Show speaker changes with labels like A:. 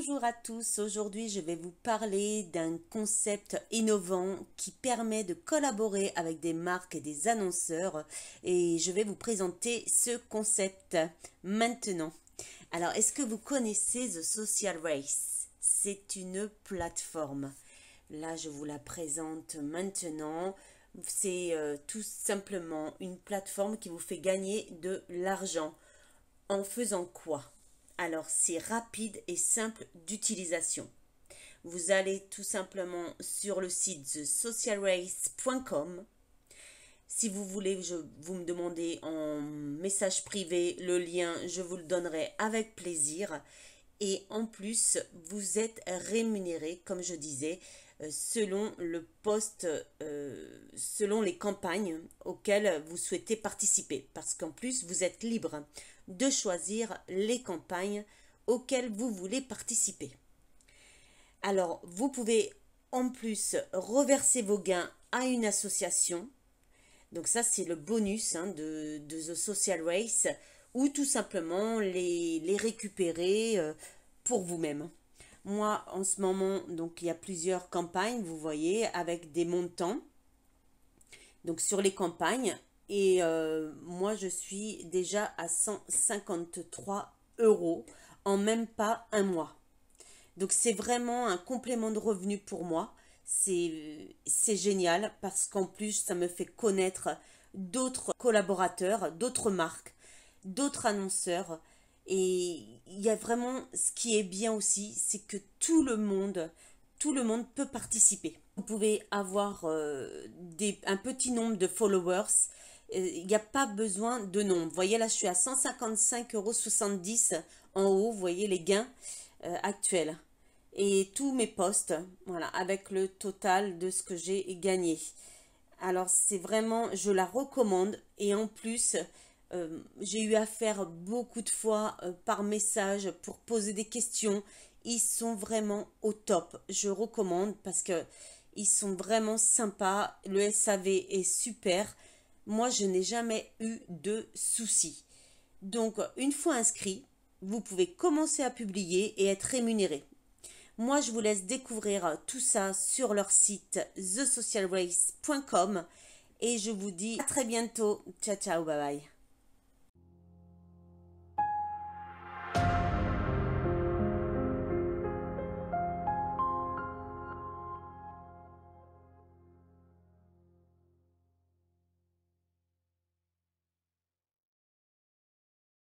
A: Bonjour à tous, aujourd'hui je vais vous parler d'un concept innovant qui permet de collaborer avec des marques et des annonceurs et je vais vous présenter ce concept maintenant. Alors est-ce que vous connaissez The Social Race C'est une plateforme. Là je vous la présente maintenant. C'est euh, tout simplement une plateforme qui vous fait gagner de l'argent. En faisant quoi alors c'est rapide et simple d'utilisation. Vous allez tout simplement sur le site thesocialrace.com. Si vous voulez, je, vous me demandez en message privé le lien, je vous le donnerai avec plaisir. Et en plus, vous êtes rémunéré, comme je disais, euh, selon le poste, euh, selon les campagnes auxquelles vous souhaitez participer. Parce qu'en plus, vous êtes libre de choisir les campagnes auxquelles vous voulez participer. Alors, vous pouvez en plus reverser vos gains à une association. Donc ça, c'est le bonus hein, de, The Social Race, ou tout simplement les, récupérer euh, pour vous-même. Moi, en ce moment, donc il y a plusieurs campagnes, vous voyez, avec des montants. Donc sur les campagnes, et euh, moi, je suis déjà à 153 euros en même pas un mois. Donc, c'est vraiment un complément de revenu pour moi. C'est génial parce qu'en plus, ça me fait connaître d'autres collaborateurs, d'autres marques, d'autres annonceurs. Et il y a vraiment ce qui est bien aussi, c'est que tout le monde, tout le monde peut participer. Vous pouvez avoir euh, un petit nombre de followers euh, il n'y a pas besoin de nom. Vous voyez, là, je suis à 155,70 euros en haut. Vous voyez les gains euh, actuels. Et tous mes postes, voilà, avec le total de ce que j'ai gagné. Alors, c'est vraiment, je la recommande. Et en plus, euh, j'ai eu affaire beaucoup de fois par message pour poser des questions. Ils sont vraiment au top. Je recommande parce que ils sont vraiment sympas. Le SAV est super moi, je n'ai jamais eu de soucis. Donc, une fois inscrit, vous pouvez commencer à publier et être rémunéré. Moi, je vous laisse découvrir tout ça sur leur site thesocialrace.com et je vous dis à très bientôt. Ciao, ciao, bye bye.